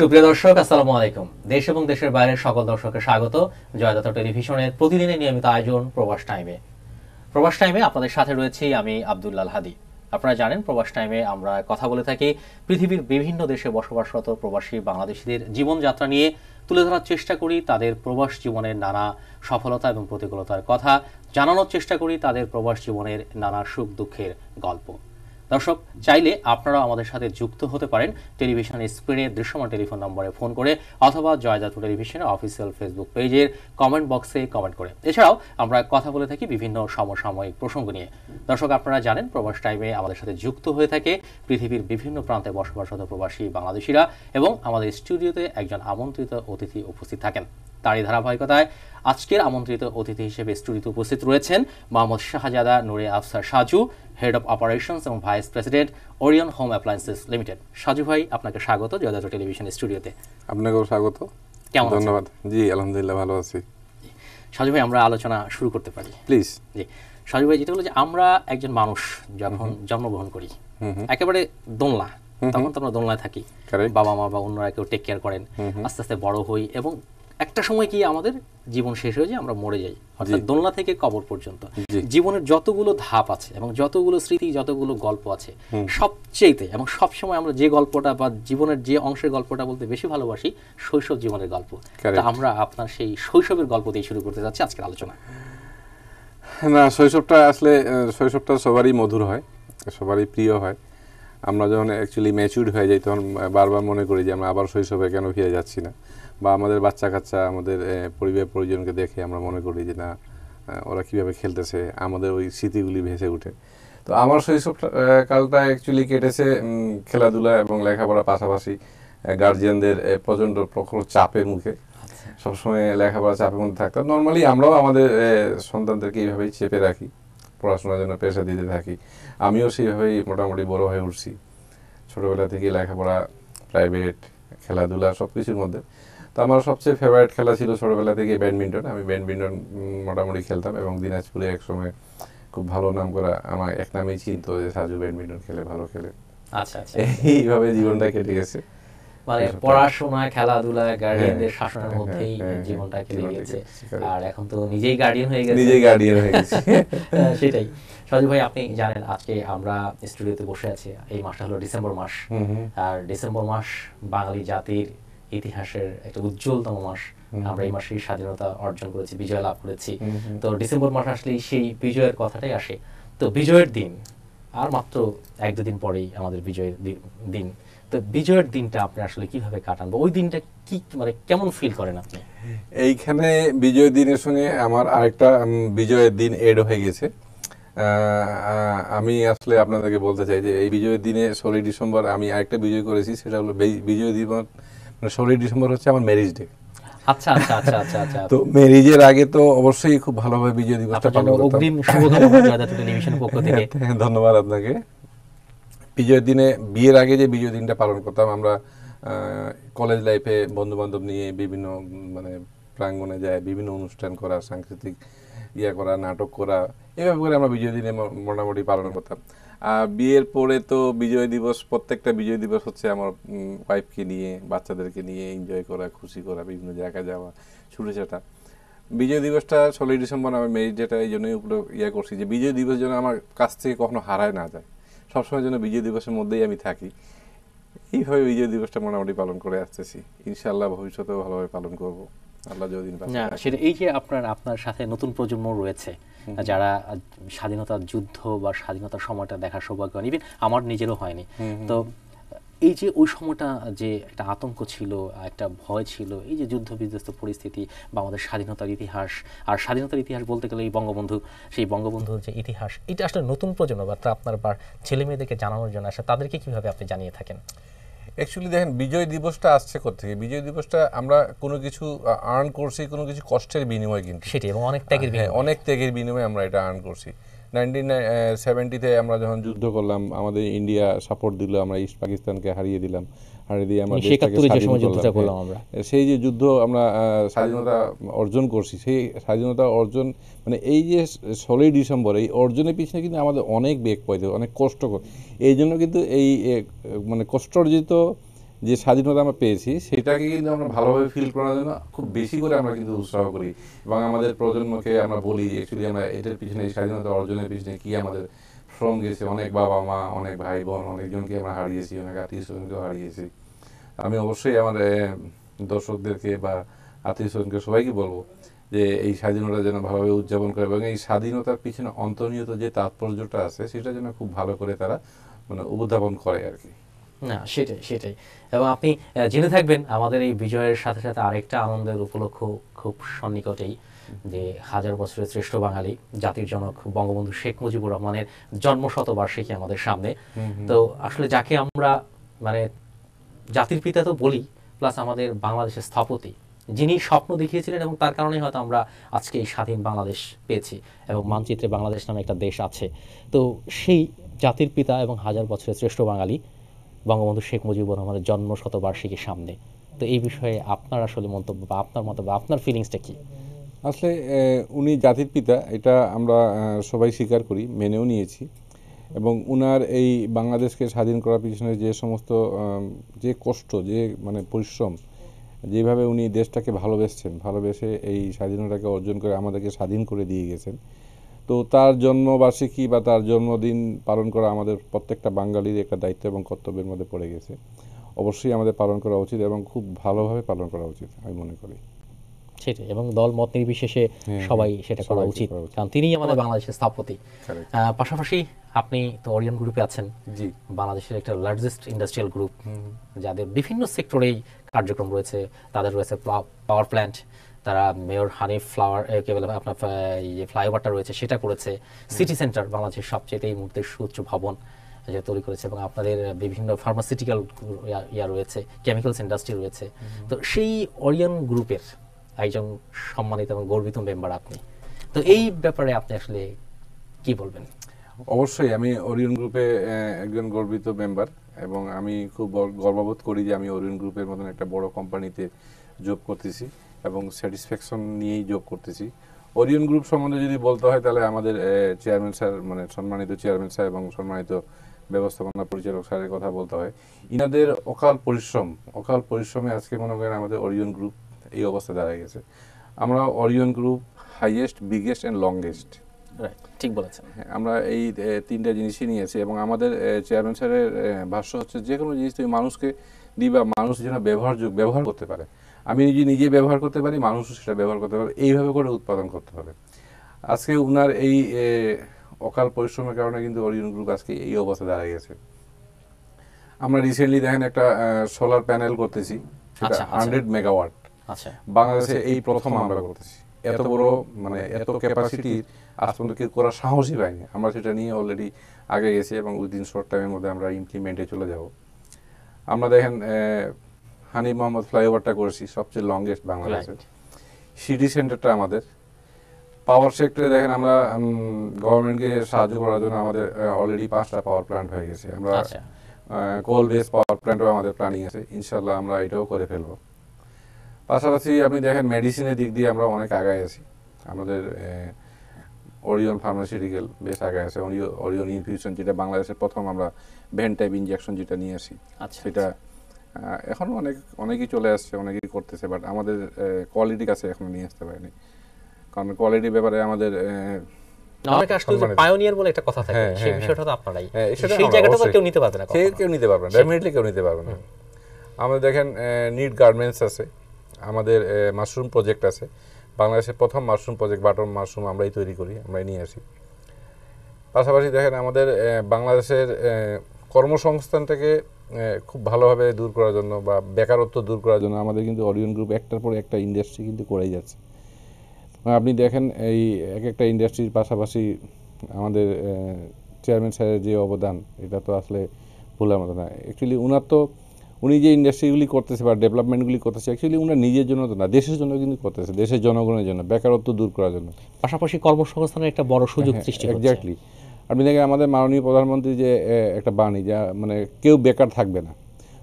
সুপ্রিয় দর্শক আসসালামু আলাইকুম দেশ এবং দেশের বাইরে সকল দর্শককে স্বাগত জয়দাতা টেলিভিশনের প্রতিদিনের নিয়মিত আয়োজন প্রবাস টাইমে প্রবাস টাইমে আপনাদের সাথে রয়েছি আমি আবদুল্লাল হাদি আপনারা জানেন প্রবাস টাইমে আমরা কথা বলে থাকি পৃথিবীর বিভিন্ন দেশে বসবাসরত প্রবাসী বাংলাদেশিদের জীবনযাত্রা নিয়ে তুলে ধরার চেষ্টা করি তাদের প্রবাস জীবনের নানা সফলতা এবং প্রতিকূলতার কথা জানানোর চেষ্টা করি তাদের প্রবাস জীবনের নানা সুখ দুঃখের গল্প দর্শক চাইলে আপনারা আমাদের সাথে যুক্ত হতে পারেন টেলিভিশন স্ক্রিনে দৃশ্যমান টেলিফোন নম্বরে ফোন করে অথবা জয়দাতপুর টেলিভিশনের অফিসিয়াল ফেসবুক পেজের কমেন্ট বক্সে কমেন্ট করে এছাড়াও আমরা কথা বলে থাকি বিভিন্ন সমসাময়িক প্রসঙ্গ নিয়ে দর্শক আপনারা জানেন প্রবাস টাইমে আমাদের সাথে যুক্ত হয়ে থাকে পৃথিবীর বিভিন্ন প্রান্তে বসবাসরত প্রবাসী বাংলাদেশিরা এবং আমাদের স্টুডিওতে একজন আমন্ত্রিত অতিথি উপস্থিত থাকেন তারই ধারাবাহিকতায় আজকের আমন্ত্রিত অতিথি হিসেবে স্টুডিওতে উপস্থিত রয়েছেন Mohammad Shahzada Nure Afsar Saju head of operations এবং vice president Orion home appliances limited Saju ভাই আপনাকে স্বাগত জয়দাত্র টেলিভিশন স্টুডিওতে আপনাকেও স্বাগত কেমন ধন্যবাদ জি আলহামদুলিল্লাহ ভালো আছি সাজু ভাই আমরা আলোচনা শুরু করতে পারি প্লিজ জি সাজু ভাই যেটা হলো যে আমরা একজন মানুষ যখন জন্মগ্রহণ করি একেবারে দোলনা তখন তো আমরা দোলনায় থাকি বাবা মা বা অন্যরা কেউ টেক কেয়ার করেন আস্তে আস্তে বড় হই এবং একটা সময় কি আমাদের জীবন শেষ হয়ে যায় আমরা মরে যাই অর্থাৎ দোলনা থেকে কবর পর্যন্ত জীবনের যতগুলো ধাপ আছে এবং যতগুলো স্মৃতি যতগুলো গল্প আছে সবচেয়েতে এবং সবসময় আমরা যে গল্পটা বা জীবনের যে অংশের গল্পটা বলতে বেশি ভালোবাসি শৈশব জীবনের গল্প আমরা আপনার সেই শৈশবের গল্প দিয়ে শুরু করতে যাচ্ছি আজকের আলোচনা না শৈশবটা আসলে শৈশবটা সবারই মধুর হয় সবারই প্রিয় হয় আমরা যখন অ্যাকচুয়ালি ম্যাচিউর হয়ে যাই তখন বারবার মনে করি যে আমরা আবার শৈশবে কেন ফিরে যাচ্ছি না বা আমাদের বাচ্চা কাচ্চা আমাদের পরিবার পরিজনকে দেখে আমরা মনে করি যে না ওরা কীভাবে খেলতেছে আমাদের ওই স্মৃতিগুলি ভেসে উঠে তো আমার শৈশব কালটা অ্যাকচুয়ালি কেটেছে খেলাধুলা এবং লেখাপড়ার পাশাপাশি গার্জিয়ানদের প্রচণ্ড প্রখর চাপের মুখে আচ্ছা। সবসময় লেখাপড়া চাপের মধ্যে থাকতাম নর্মালি আমরাও আমাদের সন্তানদেরকে এইভাবেই চেপে রাখি পড়াশোনার জন্য পেশা দিতে থাকি আমিও সেইভাবেই মোটামুটি বড় হয়ে উঠছি ছোটোবেলা থেকে লেখাপড়া প্রাইভেট খেলাধুলা সব কিছুর মধ্যে তো আমার সবচেয়ে ফেভারিট খেলা ছিল ছোটোবেলা থেকে ব্যাডমিন্টন আমি ব্যাডমিন্টন মোটামুটি খেলতাম এবং দিনাজপুরে একসময় খুব ভালো নাম করা আমার এক নামেই চিনতো যে সাজু ব্যাডমিন্টন খেলে ভালো খেলে আচ্ছা আচ্ছা এইভাবে জীবনটা কেটে গেছে মানে পড়াশোনা খেলাধুলা হ্যাঁ, গার্ডিয়ানদের হ্যাঁ, শাসনের হ্যাঁ, মধ্যেই জীবনটা কেটে গেছে আর এখন তো নিজেই গার্ডিয়ান হয়ে গেছে নিজেই গার্ডিয়ান হয়ে গেছে সেটাই সজীব ভাই আপনি জানেন আজকে আমরা স্টুডিওতে বসে আছি এই মাসটা হলো ডিসেম্বর মাস আর ডিসেম্বর মাস বাঙালি জাতির ইতিহাসের একটা উজ্জ্বলতম মাস আমরা এই মাসে স্বাধীনতা অর্জন করেছি বিজয় লাভ করেছি তো ডিসেম্বর মাস আসলে সেই বিজয়ের কথাটাই আসে তো বিজয়ের দিন আর মাত্র এক দুদিন পরেই আমাদের বিজয়ের দিন তো বিজয়ের দিনটা আপনি আসলে কিভাবে কাটান বা ওই দিনটা কি মানে কেমন ফিল করেন আপনি এইখানে বিজয় দিনের সঙ্গে আমার আরেকটা বিজয়ের দিন এড হয়ে গেছে আমি আসলে আপনাদেরকে বলতে চাই যে এই বিজয়ের দিনে ষোলোই ডিসেম্বর আমি আরেকটা বিজয় করেছি সেটা হলো বিজয় দিবস মানে ষোলোই ডিসেম্বর হচ্ছে আমার ম্যারেজ আচ্ছা, আচ্ছা, আচ্ছা, ডে ধন্যবাদ আপনাকে দিনে বিয়ের আগে যে বিজয় দিনটা পালন করতাম আমরা কলেজ লাইফে বন্ধু বান্ধব নিয়ে বিভিন্ন মানে প্রাঙ্গনে যায় বিভিন্ন অনুষ্ঠান করা সাংস্কৃতিক ইয়া করা নাটক করা এভাবে করে আমরা বিজয় দিনে মোটামুটি পালন করতাম আর বিয়ের পরে তো বিজয় দিবস প্রত্যেকটা বিজয় দিবস হচ্ছে আমার ওয়াইফকে নিয়ে বাচ্চাদেরকে নিয়ে এনজয় করা খুশি করা বিভিন্ন জায়গায় যাওয়া ছুটে চাটা বিজয় দিবসটা ষোলোই ডিসেম্বর আমার মেরিট ডেটা এই জন্যই উপরে ইয়ে করছি যে বিজয় দিবস যেন আমার কাছ থেকে কখনো হারায় না যায় সবসময় যেন বিজয় দিবসের মধ্যেই আমি থাকি এইভাবে বিজয় দিবসটা মোটামুটি পালন করে আসতেছি ইনশাল্লাহ ভবিষ্যতেও ভালোভাবে পালন করবো আল্লাহ যতদিন না সেটা এই যে আপনার আপনার সাথে নতুন প্রজন্ম রয়েছে যারা স্বাধীনতার যুদ্ধ বা স্বাধীনতার সময়টা দেখার সৌভাগ্য হয়নি ইভেন আমার নিজেরও হয়নি তো এই যে ওই সময়টা যে একটা আতঙ্ক ছিল একটা ভয় ছিল এই যে যুদ্ধ বিধ্বস্ত পরিস্থিতি বা আমাদের স্বাধীনতার ইতিহাস আর স্বাধীনতার ইতিহাস বলতে গেলে এই বঙ্গবন্ধু সেই বঙ্গবন্ধুর যে ইতিহাস এটা আসলে নতুন প্রজন্ম বা আপনার বা ছেলে মেয়েদেরকে জানানোর জন্য আসলে তাদেরকে কীভাবে আপনি জানিয়ে থাকেন অ্যাকচুয়ালি দেখেন বিজয় দিবসটা আসছে থেকে বিজয় দিবসটা আমরা কোনো কিছু আর্ন করছি কোনো কিছু কষ্টের বিনিময়ে কিন্তু সেটি এবং অনেক ত্যাগের হ্যাঁ, অনেক ত্যাগের বিনিময়ে আমরা এটা আর্ন করছি সেভেন্টিতে আমরা যখন যুদ্ধ করলাম আমাদের ইন্ডিয়া সাপোর্ট দিল আমরা ইস্ট পাকিস্তানকে হারিয়ে দিলাম হারিয়ে দিয়ে আমরা মানে করলাম আমরা হ্যাঁ, সেই যে যুদ্ধ আমরা স্বাধীনতা অর্জন করছি সেই স্বাধীনতা অর্জন মানে এই যে ষোলোই ডিসেম্বর এই অর্জনের পিছনে কিন্তু আমাদের অনেক বেগ পয়দ অনেক কষ্ট এই জন্য কিন্তু এই মানে কষ্ট অর্জিত যে স্বাধীনতা আমরা পেয়েছি সেটাকে কিন্তু আমরা ভালোভাবে ফিল করার জন্য খুব বেশি করে আমরা কিন্তু উৎসাহ করি এবং আমাদের প্রজন্মকে আমরা বলি অ্যাকচুয়ালি আমরা এটার পিছনে এই স্বাধীনতা অর্জনের পিছনে কী আমাদের শ্রম গেছে অনেক বাবা মা অনেক ভাই বোন অনেকজনকে আমরা হারিয়েছি অনেক আত্মীয় স্বজনকেও হারিয়েছি আমি অবশ্যই আমার দর্শকদেরকে বা আত্মীয় স্বজনকে সবাইকে বলবো যে এই স্বাধীনতা যেন ভালোভাবে উদযাপন করে এবং এই স্বাধীনতার পিছনে অন্তর্নিহিত যে তাৎপর্যটা আছে সেটা যেন খুব ভালো করে তারা মানে উদ্যাপন করে আর কি না সেটাই সেটাই এবং আপনি জেনে থাকবেন আমাদের এই বিজয়ের সাথে সাথে আরেকটা আনন্দের উপলক্ষ খুব সন্নিকটেই যে হাজার বছরের শ্রেষ্ঠ বাঙালি জাতির জনক বঙ্গবন্ধু শেখ মুজিবুর রহমানের জন্ম শতবার্ষিকী আমাদের সামনে তো আসলে যাকে আমরা মানে জাতির পিতা তো বলি প্লাস আমাদের বাংলাদেশের স্থপতি যিনি স্বপ্ন দেখিয়েছিলেন এবং তার কারণেই হয়তো আমরা আজকে এই স্বাধীন বাংলাদেশ পেয়েছি এবং মানচিত্রে বাংলাদেশ নামে একটা দেশ আছে তো সেই জাতির পিতা এবং হাজার বছরের শ্রেষ্ঠ বাঙালি বঙ্গবন্ধু শেখ মুজিবুর রহমানের জন্ম শতবার্ষিকীর সামনে তো এই বিষয়ে আপনার আসলে মন্তব্য বা আপনার বা আপনার ফিলিংসটা কী আসলে উনি জাতির পিতা এটা আমরা সবাই স্বীকার করি মেনেও নিয়েছি এবং উনার এই বাংলাদেশকে স্বাধীন করার পিছনে যে সমস্ত যে কষ্ট যে মানে পরিশ্রম যেভাবে উনি দেশটাকে ভালোবেসছেন ভালোবেসে এই স্বাধীনতাকে অর্জন করে আমাদেরকে স্বাধীন করে দিয়ে গেছেন তো তার জন্মবার্ষিকী বা তার জন্মদিন পালন করা আমাদের প্রত্যেকটা বাঙালির একটা দায়িত্ব এবং কর্তব্যের মধ্যে পড়ে গেছে অবশ্যই আমাদের পালন করা উচিত এবং খুব ভালোভাবে পালন করা উচিত আমি মনে করি সেটাই এবং দল মত নির্বিশেষে হ্যাঁ, সবাই হ্যাঁ, সেটা করা উচিত কারণ তিনি আমাদের বাংলাদেশের স্থাপতি পাশাপাশি আপনি তো অরিয়ান গ্রুপে আছেন জি বাংলাদেশের একটা লার্জেস্ট ইন্ডাস্ট্রিয়াল গ্রুপ যাদের বিভিন্ন সেক্টরেই কার্যক্রম রয়েছে তাদের রয়েছে পাওয়ার প্ল্যান্ট তারা মেয়র হানিফ ফ্লাওয়ার কে বলে আপনার ইয়ে ফ্লাইওভারটা রয়েছে সেটা করেছে সিটি সেন্টার বাংলাদেশের সবচেয়ে এই মুহূর্তে সুউচ্চ ভবন যে তৈরি করেছে এবং আপনাদের বিভিন্ন ফার্মাসিউটিক্যাল ইয়া রয়েছে কেমিক্যালস ইন্ডাস্ট্রি রয়েছে তো সেই অরিয়ন গ্রুপের একজন সম্মানিত এবং গর্বিত মেম্বার আপনি তো এই ব্যাপারে আপনি আসলে কি বলবেন অবশ্যই আমি ওরিয়ন গ্রুপে একজন গর্বিত মেম্বার এবং আমি খুব গর্ববোধ করি যে আমি ওরিয়ন গ্রুপের মতন একটা বড় কোম্পানিতে জব করতেছি এবং স্যাটিসফ্যাকশন নিয়েই যোগ করতেছি ওরিয়ন গ্রুপ সম্বন্ধে যদি বলতে হয় তাহলে আমাদের চেয়ারম্যান স্যার মানে সম্মানিত চেয়ারম্যান স্যার এবং সম্মানিত ব্যবস্থাপনা পরিচালক স্যারের কথা বলতে হয় ইনাদের অকাল পরিশ্রম অকাল পরিশ্রমে আজকে মনে করেন আমাদের অরিয়ন গ্রুপ এই অবস্থায় দাঁড়িয়ে গেছে আমরা Orion group highest biggest and longest ঠিক বলেছেন হ্যাঁ, আমরা এই তিনটা জিনিসই নিয়েছি এবং আমাদের চেয়ারম্যান স্যারের ভাষ্য হচ্ছে যে কোনো জিনিস তুমি মানুষকে দিবা মানুষ যেন ব্যবহারযোগ্য ব্যবহার করতে পারে আমি নিজে নিজে ব্যবহার করতে পারি মানুষও সেটা ব্যবহার করতে পারে এইভাবে করে উৎপাদন করতে হবে আজকে উনার এই অকাল পরিশ্রমের কারণে কিন্তু অরিজিন গ্রুপ আজকে এই অবস্থা দাঁড়িয়ে গেছে আমরা রিসেন্টলি দেখেন একটা সোলার প্যানেল করতেছি হান্ড্রেড আচ্ছা, আচ্ছা। মেগাওয়াট আচ্ছা। বাংলাদেশে এই প্রথম আমরা করতেছি এত বড় মানে এত ক্যাপাসিটির আজ পর্যন্ত কেউ করার সাহসই পাইনি আমরা সেটা নিয়ে অলরেডি আগে গেছি এবং উইদিন শর্ট টাইমের মধ্যে আমরা ইমপ্লিমেন্টে চলে যাব আমরা দেখেন হানি মোহাম্মদ ফ্লাইওভারটা করেছি সবচেয়ে লংগেস্ট বাংলাদেশের সিটি সেন্টারটা আমাদের পাওয়ার সেক্টরে দেখেন আমরা গভর্নমেন্টকে সাহায্য করার জন্য আমাদের অলরেডি পাঁচটা পাওয়ার প্ল্যান্ট হয়ে গেছে আমরা কোল বেস পাওয়ার প্ল্যান্টও আমাদের প্ল্যানিং আছে ইনশাল্লাহ আমরা এটাও করে ফেলবো পাশাপাশি আপনি দেখেন মেডিসিনের দিক দিয়ে আমরা অনেক আগায় আছি আমাদের ওরিয়ন ফার্মাসিউটিক্যাল বেশ আগে আছে ওরিয়ন ইনফিউশন যেটা বাংলাদেশের প্রথম আমরা ভ্যান টাইপ ইঞ্জেকশন যেটা নিয়ে আসি আচ্ছা, সেটা আচ্ছা। এখনও অনেক অনেকেই চলে আসছে অনেকেই করতেছে বাট আমাদের কোয়ালিটি কাছে এখনো নিয়ে আসতে পারেনি কারণ কোয়ালিটির ব্যাপারে আমাদের মানে- হ্যাঁ, হ্যাঁ, হ্যাঁ। কেউ নিতে পারবে না আমাদের দেখেন নিট গার্মেন্টস আছে আমাদের মাশরুম প্রজেক্ট আছে বাংলাদেশের প্রথম মাশরুম প্রজেক্ট বাটন মাশরুম আমরাই তৈরি করি আমরাই নিয়ে আসি পাশাপাশি দেখেন আমাদের বাংলাদেশের কর্মসংস্থানটাকে খুব ভালোভাবে দূর করার জন্য বা বেকারত্ব দূর করার জন্য আমাদের কিন্তু অরিয়ন গ্রুপ একটার পর একটা ইন্ডাস্ট্রি কিন্তু করেই যাচ্ছে মানে আপনি দেখেন এই এক একটা ইন্ডাস্ট্রির পাশাপাশি আমাদের চেয়ারম্যান স্যারের যে অবদান এটা তো আসলে ভুল মতো না অ্যাকচুয়ালি ওনার তো উনি যে ইন্ডাস্ট্রিগুলি করতেছে বা ডেভেলপমেন্টগুলি করতেছে অ্যাকচুয়ালি উনার নিজের জন্য তো না দেশের জন্য কিন্তু করতেছে দেশের জনগণের জন্য বেকারত্ব দূর করার জন্য পাশাপাশি কর্মসংস্থানের একটা বড় সুযোগ হ্যাঁ, সৃষ্টি এক্স্যাক্টলি আপনি দেখেন আমাদের মাননীয় প্রধানমন্ত্রী যে একটা বাণী যা মানে কেউ বেকার থাকবে না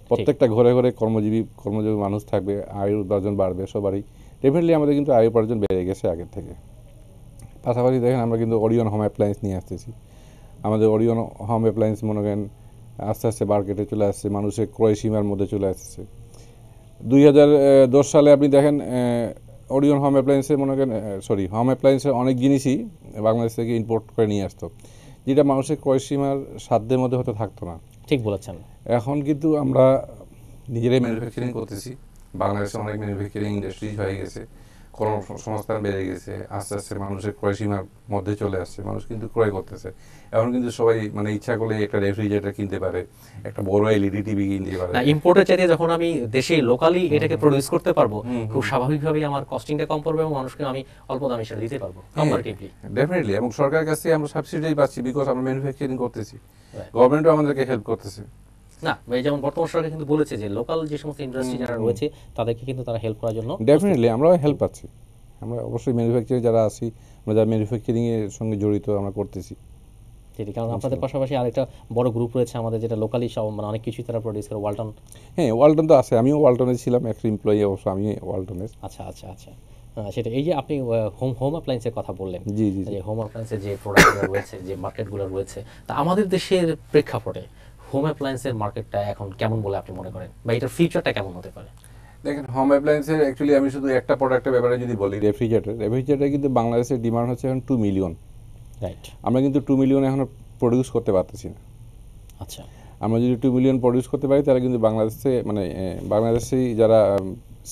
প্রত্যেকটা ঘরে ঘরে কর্মজীবী কর্মজীবী মানুষ থাকবে আয়ু উপার্জন বাড়বে সবারই ডেফিনেটলি আমাদের কিন্তু আয়ু উপার্জন বেড়ে গেছে আগের থেকে পাশাপাশি দেখেন আমরা কিন্তু অরিয়ন হোম অ্যাপ্লায়েন্স নিয়ে আসতেছি আমাদের অরিয়ন হোম অ্যাপ্লায়েন্স মনে করেন আস্তে আস্তে মার্কেটে চলে আসছে মানুষের ক্রয় সীমার মধ্যে চলে আসছে দুই হাজার সালে আপনি দেখেন অরিয়ন হোম অ্যাপ্লায়েন্সে মনে করেন সরি হোম অ্যাপ্লায়েন্সের অনেক জিনিসই বাংলাদেশ থেকে ইম্পোর্ট করে নিয়ে আসতো যেটা মানুষের সীমার সাধ্যের মধ্যে হয়তো থাকতো না ঠিক বলেছেন এখন কিন্তু আমরা নিজেরাই ম্যানুফ্যাকচারিং করতেছি বাংলাদেশে অনেক ম্যানুফ্যাকচারিং ইন্ডাস্ট্রি হয়ে গেছে কর্মসংস্থান বেড়ে গেছে আস্তে আস্তে মানুষের ক্রয়সীমার মধ্যে চলে আসছে মানুষ কিন্তু ক্রয় করতেছে এখন কিন্তু সবাই মানে ইচ্ছা করলে একটা রেফ্রিজারেটর কিনতে পারে একটা বড় এলইডি টিভি কিনতে পারে না ইম্পোর্টের চাইতে যখন আমি দেশে লোকালি এটাকে প্রডিউস করতে পারবো খুব স্বাভাবিকভাবেই আমার কস্টিংটা কম পড়বে এবং মানুষকে আমি অল্প দামে সেটা দিতে পারবো কম্পারেটিভলি হ্যাঁ, ডেফিনেটলি এবং সরকারের কাছে আমরা সাবসিডি পাচ্ছি বিকজ আমরা ম্যানুফ্যাকচারিং করতেছি গভর্নমেন্টও আমাদেরকে হেল্প করতেছে না যেমন বর্তমান সরকার কিন্তু বলেছে যে লোকাল যে সমস্ত ইন্ডাস্ট্রি যারা রয়েছে তাদেরকে কিন্তু তারা হেল্প করার জন্য ডেফিনেটলি আমরাও হেল্প পাচ্ছি আমরা অবশ্যই ম্যানুফ্যাকচার যারা আছি আমরা যারা ম্যানুফ্যাকচারিংয়ের সঙ্গে জড়িত আমরা করতেছি যেটি কারণ আপনাদের পাশাপাশি আরেকটা বড় গ্রুপ রয়েছে আমাদের যেটা লোকালি সব মানে অনেক কিছুই তারা প্রডিউস করে ওয়ালটন হ্যাঁ ওয়ালটন তো আছে আমিও ওয়ালটনে ছিলাম একটা এমপ্লয়ি অবশ্য আমি ওয়ালটনের আচ্ছা আচ্ছা আচ্ছা সেটা এই যে আপনি হোম হোম অ্যাপ্লায়েন্সের কথা বললেন যে হোম অ্যাপ্লায়েন্সের যে প্রোডাক্টগুলো রয়েছে যে মার্কেটগুলো রয়েছে তা আমাদের দেশের প্রেক্ষাপটে হোম অ্যাপ্লায়েন্সের মার্কেটটা এখন কেমন বলে আপনি মনে করেন বা এটার ফিউচারটা কেমন হতে পারে দেখেন হোম অ্যাপ্লায়েন্সের অ্যাকচুয়ালি আমি শুধু একটা প্রোডাক্টের ব্যাপারে যদি বলি রেফ্রিজারেটর রেফ্রিজারেটর কিন্তু বাংলাদেশের ডিমান্ড হচ্ছে এখন টু মিলিয়ন রাইট আমরা কিন্তু টু মিলিয়ন এখন প্রডিউস করতে পারতেছি না আচ্ছা আমরা যদি টু মিলিয়ন প্রডিউস করতে পারি তাহলে কিন্তু বাংলাদেশে মানে বাংলাদেশেই যারা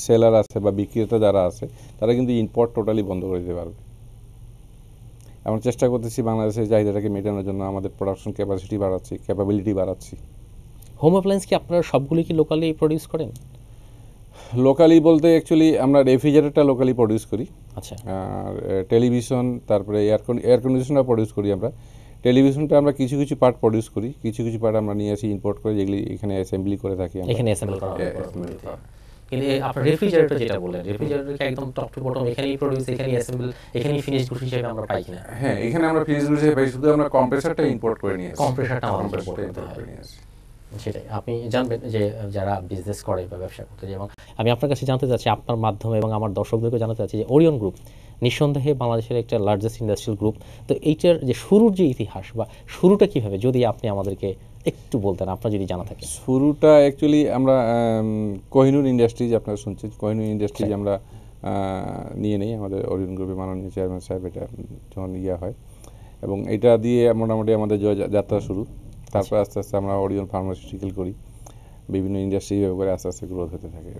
সেলার আছে বা বিক্রেতা যারা আছে তারা কিন্তু ইম্পোর্ট টোটালি বন্ধ করে দিতে পারবে এবং চেষ্টা করতেছি বাংলাদেশের চাহিদাটাকে মেটানোর জন্য আমাদের প্রোডাকশন ক্যাপাসিটি বাড়াচ্ছি ক্যাপাবিলিটি বাড়াচ্ছি হোম অ্যাপ্লায়েন্স কি আপনারা সবগুলি কি লোকালি প্রডিউস করেন লোকালি বলতে অ্যাকচুয়ালি আমরা রেফ্রিজারেটরটা লোকালি প্রডিউস করি আচ্ছা আর টেলিভিশন তারপরে এয়ার এয়ার প্রডিউস করি আমরা টেলিভিশনটা আমরা কিছু কিছু পার্ট প্রডিউস করি কিছু কিছু পার্ট আমরা নিয়ে আসি ইম্পোর্ট করে যেগুলি এখানে অ্যাসেম্বলি করে থাকি এখানে অ্যাসেম্বলি করা আপনার রেফ্রিজারেটর যেটা বলেন রেফ্রিজারেটরকে একদম টপ টু বটম এখানেই প্রোডিউস এখানেই অ্যাসেম্বল এখানেই ফিনিশ গুড হিসেবে আমরা পাই কিনা হ্যাঁ এখানে আমরা ফিনিশ গুড হিসেবে পাই শুধু আমরা কম্প্রেসরটা ইম্পোর্ট করে নিয়ে আসি কম্প্রেসারটা ইম্পোর্ট করে নিয়ে আসি সেটাই আপনি জানবেন যে যারা বিজনেস করে বা ব্যবসা করতে এবং আমি আপনার কাছে জানতে চাচ্ছি আপনার মাধ্যমে এবং আমার দর্শকদেরকে জানতে চাচ্ছি যে ওরিয়ন গ্রুপ নিঃসন্দেহে বাংলাদেশের একটা লার্জেস্ট ইন্ডাস্ট্রিয়াল গ্রুপ তো এইটার যে শুরুর যে ইতিহাস বা শুরুটা কিভাবে যদি আপনি আমাদেরকে একটু বলতেন আপনার যদি জানা থাকে শুরুটা অ্যাকচুয়ালি আমরা কোহিনুর ইন্ডাস্ট্রিজ আপনারা শুনছেন কোহিনুর ইন্ডাস্ট্রিজ আচ্ছা। আমরা নিয়ে নেই আমাদের অরিয়ন গ্রুপে মাননীয় চেয়ারম্যান সাহেব এটা যখন ইয়া হয় এবং এটা দিয়ে মোটামুটি আমাদের যাত্রা শুরু আচ্ছা। তারপর আস্তে আস্তে আমরা অরিয়ন ফার্মাসিউটিক্যাল করি বিভিন্ন ইন্ডাস্ট্রি করে আস্তে আস্তে গ্রোথ হতে থাকে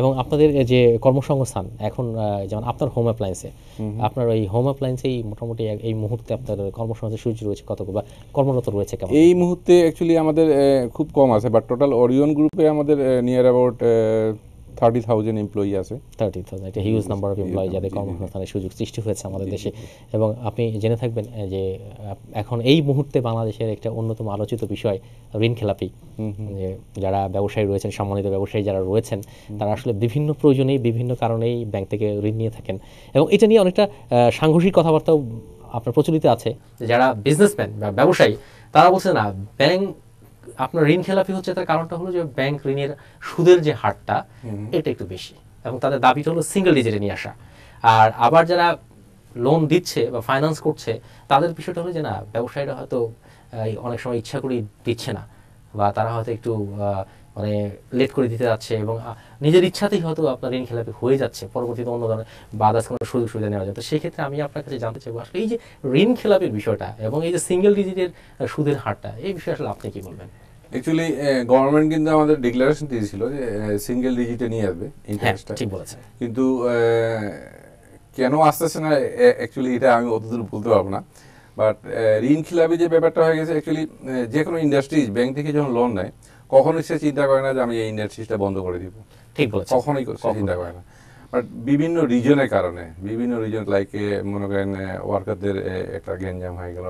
এবং আপনাদের যে কর্মসংস্থান এখন যেমন আপনার হোম অ্যাপ্লায়েন্সে আপনার ওই হোম অ্যাপ্লায়েন্সেই মোটামুটি এই মুহূর্তে আপনার কর্মসংস্থান সুযোগ রয়েছে কত বা কর্মরত রয়েছে কেমন এই মুহূর্তে অ্যাকচুয়ালি আমাদের খুব কম আছে বাট টোটাল অরিয়ন গ্রুপে আমাদের near about thirty thousand employee আছে থার্টি থাউজেন্ড একটা হিউজ নাম্বার অফ এমপ্লয়ি যাদের কর্মসংস্থানের সুযোগ সৃষ্টি হয়েছে আমাদের দেশে এবং আপনি জেনে থাকবেন যে এখন এই মুহূর্তে বাংলাদেশের একটা অন্যতম আলোচিত বিষয় ঋণ খেলাপি যে যারা ব্যবসায়ী রয়েছেন সম্মানিত ব্যবসায়ী যারা রয়েছেন তারা আসলে বিভিন্ন প্রয়োজনেই বিভিন্ন কারণেই ব্যাংক থেকে ঋণ নিয়ে থাকেন এবং এটা নিয়ে অনেকটা সাংঘর্ষিক কথাবার্তাও আপনার প্রচলিত আছে যারা বিজনেসম্যান বা ব্যবসায়ী তারা বলছে না ব্যাংক আপনার ঋণ খেলাপি হচ্ছে তার কারণটা হলো যে ব্যাংক ঋণের সুদের যে হারটা এটা একটু বেশি এবং তাদের দাবিটা হলো সিঙ্গেল ডিজিটে নিয়ে আসা আর আবার যারা লোন দিচ্ছে বা ফাইন্যান্স করছে তাদের বিষয়টা হলো যে না ব্যবসায়ীরা হয়তো অনেক সময় ইচ্ছা করে দিচ্ছে না বা তারা হয়তো একটু মানে লেট করে দিতে যাচ্ছে এবং নিজের ইচ্ছাতেই হয়তো আপনার ঋণ খেলাপি হয়ে যাচ্ছে পরবর্তীতে অন্য ধরনের বা আদার্স কোনো সুযোগ সুবিধা নেওয়া যায় তো সেক্ষেত্রে আমি আপনার কাছে জানতে চাইবো আসলে এই যে ঋণ খেলাপির বিষয়টা এবং এই যে সিঙ্গেল ডিজিটের সুদের হারটা এই বিষয়ে আসলে আপনি কি বলবেন অ্যাকচুয়ালি গভর্নমেন্ট কিন্তু আমাদের ডিক্লারেশন দিয়েছিল যে সিঙ্গেল ডিজিটে নিয়ে আসবে ইন্টারেস্টটা হ্যাঁ, ঠিক বলেছে কিন্তু কেন আসতেছে না অ্যাকচুয়ালি এটা আমি অতদূর বলতে পারবো না বাট ঋণ খিলাপি যে ব্যাপারটা হয়ে গেছে অ্যাকচুয়ালি যে কোনো ইন্ডাস্ট্রিজ ব্যাংক থেকে যখন লোন নেয় কখনোই সে চিন্তা করে না যে আমি এই ইন্ডাস্ট্রিজটা বন্ধ করে দিব ঠিক বলেছে কখনোই চিন্তা করে না বাট বিভিন্ন রিজনের কারণে বিভিন্ন রিজন লাইক মনে করেন ওয়ার্কারদের একটা গেঞ্জাম হয়ে গেল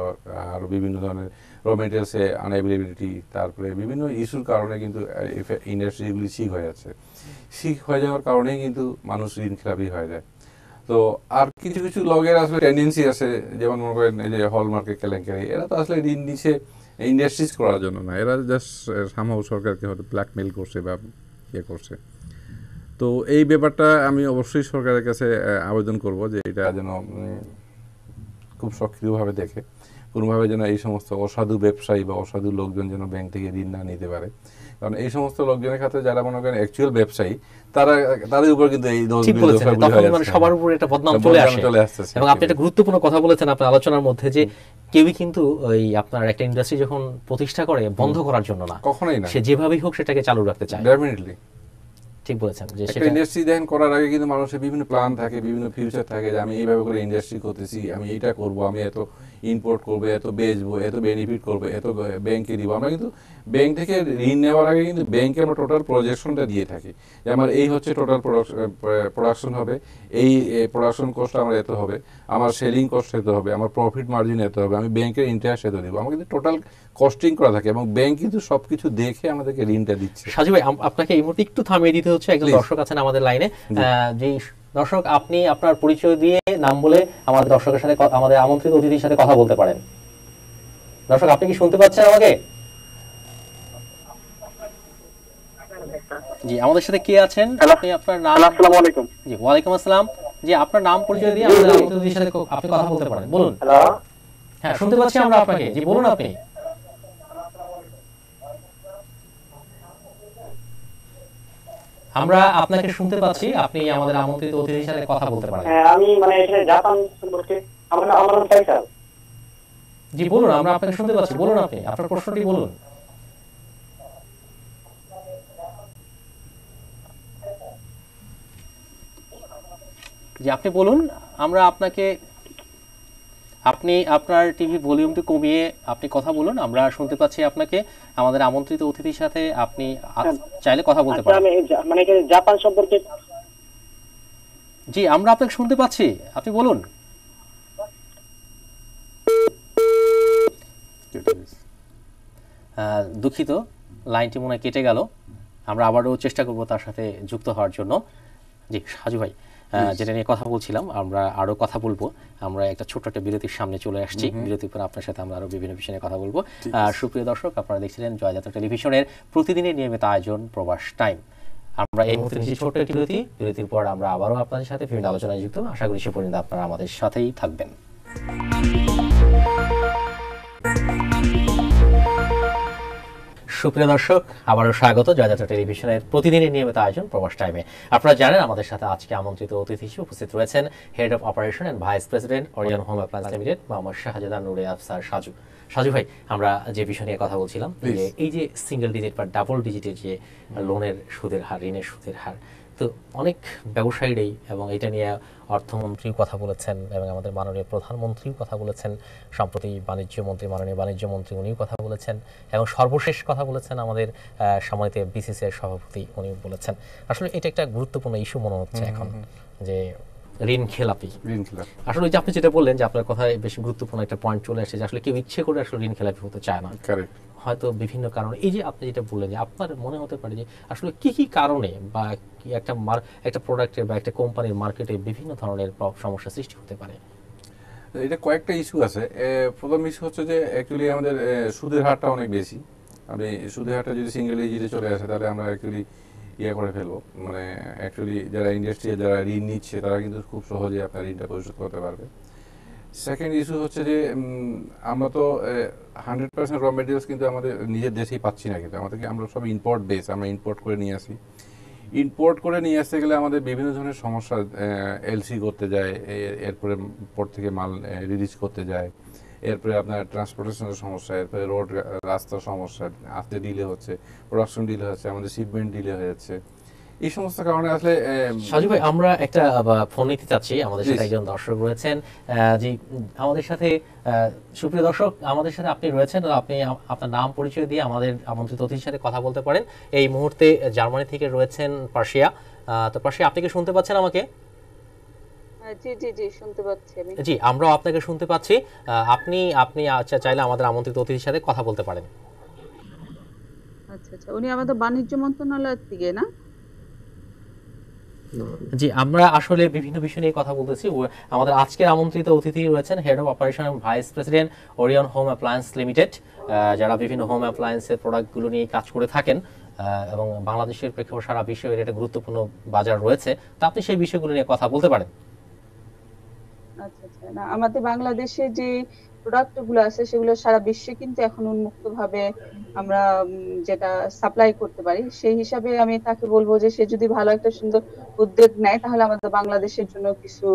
আরও বিভিন্ন ধরনের র মেটেরিয়ালসে আনএভেলেবিলিটি তারপরে বিভিন্ন ইস্যুর কারণে কিন্তু ইন্ডাস্ট্রিগুলি শিখ হয়ে যাচ্ছে শিখ হয়ে যাওয়ার কারণেই কিন্তু মানুষ ঋণ খেলাপি হয়ে যায় তো আর কিছু কিছু লগের আসলে টেন্ডেন্সি আছে যেমন মনে করেন এই যে হলমার্কে কেলেঙ্কারি এরা তো আসলে ঋণ নিচ্ছে ইন্ডাস্ট্রিজ করার জন্য না এরা জাস্ট সামহাও সরকারকে হয়তো ব্ল্যাকমেল করছে বা ইয়ে করছে তো এই ব্যাপারটা আমি অবশ্যই সরকারের কাছে আবেদন করব যে এটা যেন খুব সক্রিয়ভাবে দেখে কোনোভাবে যেন এই সমস্ত অসাধু ব্যবসায়ী বা অসাধু লোকজন যেন ব্যাংক থেকে ঋণ না নিতে পারে কারণ এই সমস্ত লোকজনের ক্ষেত্রে যারা মনে করেন অ্যাকচুয়াল ব্যবসায়ী তারা তাদের উপর কিন্তু এই মানে সবার উপর একটা বদনাম চলে আসে এবং আপনি একটা গুরুত্বপূর্ণ কথা বলেছেন আপনার আলোচনার মধ্যে যে কেউই কিন্তু ওই আপনার একটা ইন্ডাস্ট্রি যখন প্রতিষ্ঠা করে বন্ধ করার জন্য না কখনোই না সে যেভাবেই হোক সেটাকে চালু রাখতে চায় ডেফিনেটলি ঠিক বলেছেন যে সেটা ইন্ডাস্ট্রি দেখেন করার আগে কিন্তু মানুষের বিভিন্ন প্ল্যান থাকে বিভিন্ন ফিউচার থাকে যে আমি এইভাবে করে ইন্ডাস্ট্রি করতেছি আমি এটা করব আমি এত ইম্পোর্ট করবো এত বেচবো এত বেনিফিট করবো এত ব্যাংকে দিব আমরা কিন্তু ব্যাংক থেকে ঋণ নেওয়ার আগে কিন্তু ব্যাংকে আমরা টোটাল প্রজেকশনটা দিয়ে থাকি যে আমার এই হচ্ছে টোটাল প্রোডাকশন হবে এই প্রোডাকশন কস্ট আমার এত হবে আমার সেলিং কস্ট এত হবে আমার প্রফিট মার্জিন এত হবে আমি ব্যাংকের ইন্টারেস্ট এত দেবো আমার কিন্তু টোটাল কস্টিং করা থাকে এবং ব্যাংক কিন্তু সব কিছু দেখে আমাদেরকে ঋণটা দিচ্ছে সাজু ভাই আপনাকে এই মুহূর্তে একটু থামিয়ে দিতে হচ্ছে একজন দর্শক আছেন আমাদের লাইনে যে দর্শক আপনি আপনার পরিচয় দিয়ে নাম বলে আমার দর্শকের সাথে আমাদের আমন্ত্রিত অতিথির সাথে কথা বলতে পারেন দর্শক আপনি কি শুনতে পাচ্ছেন আমাকে জি আমাদের সাথে কে আছেন আপনি আপনার নাম আসসালামু আলাইকুম জি ওয়া আলাইকুম আসসালাম জি আপনার নাম পরিচয় দিয়ে আমাদের আমন্ত্রিত অতিথির সাথে আপনি কথা বলতে পারেন বলুন হ্যালো হ্যাঁ শুনতে পাচ্ছি আমরা আপনাকে জি বলুন আপনি আমরা আপনাকে শুনতে পাচ্ছি আপনি আমাদের আমন্ত্রিত অতিথির সাথে কথা বলতে পারেন হ্যাঁ আমি মানে এখানে জাপান সম্পর্কে আমরা আমরা চাই স্যার জি বলুন আমরা আপনাকে শুনতে পাচ্ছি বলুন আপনি আপনার প্রশ্নটি বলুন জি আপনি বলুন আমরা আপনাকে আপনি আপনার টিভি ভলিউমটি কমিয়ে আপনি কথা বলুন আমরা শুনতে পাচ্ছি আপনাকে আমাদের আমন্ত্রিত অতিথির সাথে আপনি হ্যাঁ। চাইলে কথা বলতে আচ্ছা, পারেন মানে জাপান সম্পর্কে জি আমরা আপনাকে শুনতে পাচ্ছি আপনি বলুন দুঃখিত লাইনটি মনে কেটে গেল আমরা আবারও চেষ্টা করব তার সাথে যুক্ত হওয়ার জন্য জি সাজু ভাই যেটা নিয়ে কথা বলছিলাম আমরা আরও কথা বলবো আমরা একটা ছোট্ট একটা বিরতির সামনে চলে আসছি বিরতির পর আপনার সাথে আমরা আরও বিভিন্ন বিষয়ে কথা বলবো সুপ্রিয় দর্শক আপনারা দেখছিলেন জয়যাত্রা টেলিভিশনের প্রতিদিনের নিয়মিত আয়োজন প্রবাস টাইম আমরা এই মুহূর্তে কিছু ছোট্ট একটি বিরতি বিরতির পর আমরা আবারও আপনাদের সাথে বিভিন্ন আলোচনায় যুক্ত আশা করি সে পর্যন্ত আপনারা আমাদের সাথেই থাকবেন সুপ্রিয় দর্শক আবারও স্বাগত জয়দাতা টেলিভিশনের প্রতিদিনের নিয়মিত আয়োজন প্রবাস টাইমে আপনারা জানেন আমাদের সাথে আজকে আমন্ত্রিত অতিথি হিসেবে উপস্থিত রয়েছেন head of operation and vice president Orion home appliance limited Mohammad Shahzada Nure Afsar Saju Saju ভাই আমরা যে বিষয় নিয়ে কথা বলছিলাম যে এই যে সিঙ্গেল ডিজিট বা ডাবল ডিজিটের যে লোনের সুদের হার ঋণের সুদের হার অনেক ব্যবসায়ীরাই এবং এটা নিয়ে অর্থমন্ত্রীও কথা বলেছেন এবং আমাদের মাননীয় প্রধানমন্ত্রীও কথা বলেছেন সম্প্রতি বাণিজ্য মন্ত্রী মাননীয় বাণিজ্য মন্ত্রী উনিও কথা বলেছেন এবং সর্বশেষ কথা বলেছেন আমাদের সময়তে বিসিসিআই সভাপতি উনিও বলেছেন আসলে এটা একটা গুরুত্বপূর্ণ ইস্যু মনে হচ্ছে এখন যে ঋণ খেলাপি আসলে ওই যে আপনি যেটা বললেন যে আপনার কথায় বেশ গুরুত্বপূর্ণ একটা পয়েন্ট চলে আসছে যে আসলে কেউ ইচ্ছে করে আসলে ঋণ খেলাপি হতে চায় না হয়তো বিভিন্ন কারণে এই যে আপনি যেটা বললেন যে আপনার মনে হতে পারে যে আসলে কি কি কারণে বা একটা একটা প্রোডাক্টের বা একটা কোম্পানির মার্কেটে বিভিন্ন ধরনের সমস্যা সৃষ্টি হতে পারে এটা কয়েকটা ইস্যু আছে প্রথম ইস্যু হচ্ছে যে অ্যাকচুয়ালি আমাদের সুদের হারটা অনেক বেশি আপনি সুদের হারটা যদি সিঙ্গেল ডিজিটে চলে আসে তাহলে আমরা অ্যাকচুয়ালি ইয়ে করে ফেলবো মানে অ্যাকচুয়ালি যারা ইন্ডাস্ট্রি যারা ঋণ নিচ্ছে তারা কিন্তু খুব সহজে আপনার ঋণটা পরিশোধ করতে পারবে সেকেন্ড ইস্যু হচ্ছে যে আমরা তো হান্ড্রেড পার্সেন্ট র মেটেরিয়ালস কিন্তু আমাদের নিজের দেশেই পাচ্ছি না কিন্তু আমাদেরকে আমরা সব ইম্পোর্ট বেস আমরা ইম্পোর্ট করে নিয়ে আসি ইম্পোর্ট করে নিয়ে আসতে গেলে আমাদের বিভিন্ন ধরনের সমস্যা এলসি করতে যায় এরপরে পর থেকে মাল রিলিজ করতে যায় এরপরে আপনার ট্রান্সপোর্টেশনের সমস্যা এরপরে রোড রাস্তার সমস্যা আসতে ডিলে হচ্ছে প্রোডাকশন ডিলে হচ্ছে আমাদের শিপমেন্ট ডিলে হয়ে যাচ্ছে এই সমস্ত কারণে আসলে সাজু ভাই আমরা একটা ফোন নিতে চাচ্ছি আমাদের সাথে একজন দর্শক রয়েছেন আমাদের সাথে সুপ্রিয় দর্শক আমাদের সাথে আপনি রয়েছেন আপনি আপনার নাম পরিচয় দিয়ে আমাদের আমন্ত্রিত অতিথির সাথে কথা বলতে পারেন এই মুহূর্তে জার্মানি থেকে রয়েছেন পার্সিয়া তো পার্সিয়া আপনি কি শুনতে পাচ্ছেন আমাকে জি জি জি জি আমরাও আপনাকে শুনতে পাচ্ছি আপনি আপনি আচ্ছা চাইলে আমাদের আমন্ত্রিত অতিথির সাথে কথা বলতে পারেন আচ্ছা আচ্ছা উনি আমাদের বাণিজ্য মন্ত্রণালয়ের থেকে না জি আমরা আসলে বিভিন্ন বিষয় নিয়ে কথা বলতেছি আমাদের আজকের আমন্ত্রিত অতিথি রয়েছেন head of operation vice president Orion home appliance limited যারা বিভিন্ন হোম অ্যাপ্লায়েন্সের প্রোডাক্টগুলো নিয়ে কাজ করে থাকেন এবং বাংলাদেশের প্রেক্ষাপট সারা বিশ্বের একটা গুরুত্বপূর্ণ বাজার রয়েছে তা আপনি সেই বিষয়গুলো নিয়ে কথা বলতে পারেন আচ্ছা আচ্ছা আমাদের বাংলাদেশে যে প্রোডাক্ট গুলো আছে সেগুলো সারা বিশ্বে কিন্তু এখন উন্মুক্ত ভাবে আমরা যেটা সাপ্লাই করতে পারি সেই হিসাবে আমি তাকে বলবো যে সে যদি ভালো একটা সুন্দর উদ্যোগ নেয় তাহলে আমাদের বাংলাদেশের জন্য কিছু